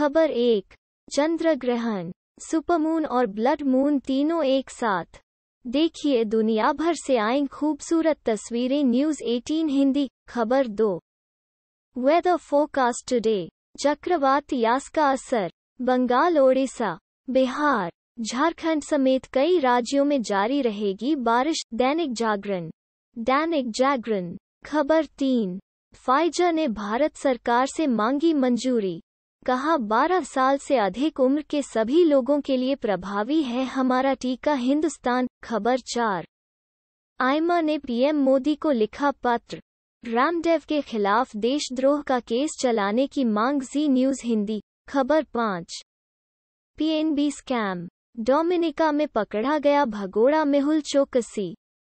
खबर एक चंद्र ग्रहण सुपरमून और ब्लड मून तीनों एक साथ देखिए दुनिया भर से आई खूबसूरत तस्वीरें न्यूज 18 हिंदी खबर दो वेदर फोकास्ट टुडे चक्रवात यास का असर बंगाल ओडिशा बिहार झारखंड समेत कई राज्यों में जारी रहेगी बारिश दैनिक जागरण दैनिक जागरण खबर तीन फाइजर ने भारत सरकार से मांगी मंजूरी कहा 12 साल से अधिक उम्र के सभी लोगों के लिए प्रभावी है हमारा टीका हिंदुस्तान खबर चार आयमा ने पीएम मोदी को लिखा पत्र रामदेव के खिलाफ देशद्रोह का केस चलाने की मांग जी न्यूज हिंदी खबर पाँच पीएनबी स्कैम डोमिनिका में पकड़ा गया भगोड़ा मेहुल चौकसी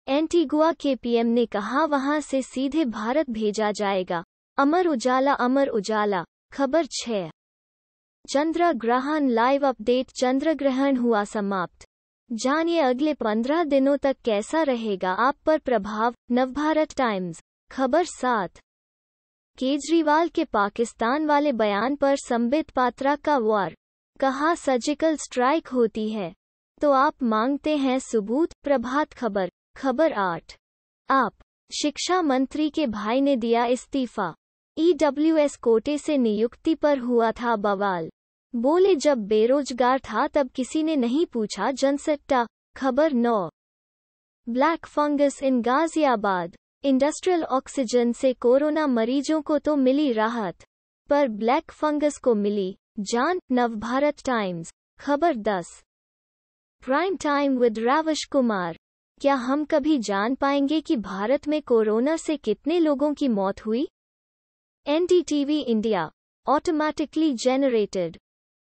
एंटीगुआ के पीएम ने कहा वहां से सीधे भारत भेजा जाएगा अमर उजाला अमर उजाला खबर छः चंद्र ग्रहण लाइव अपडेट चंद्र ग्रहण हुआ समाप्त जानिए अगले पंद्रह दिनों तक कैसा रहेगा आप पर प्रभाव नवभारत टाइम्स खबर सात केजरीवाल के पाकिस्तान वाले बयान पर संबित पात्रा का वार कहा सर्जिकल स्ट्राइक होती है तो आप मांगते हैं सबूत प्रभात खबर खबर आठ आप शिक्षा मंत्री के भाई ने दिया इस्तीफा ईडब्ल्यूएस e कोटे से नियुक्ति पर हुआ था बवाल बोले जब बेरोजगार था तब किसी ने नहीं पूछा जनसट्टा खबर नौ black fungus in Ghaziabad industrial oxygen से कोरोना मरीजों को तो मिली राहत पर ब्लैक फंगस को मिली जान नवभारत टाइम्स खबर दस prime time with Ravish Kumar क्या हम कभी जान पाएंगे कि भारत में कोरोना से कितने लोगों की मौत हुई एनडीटीवी इंडिया ऑटोमैटिकली जेनरेटेड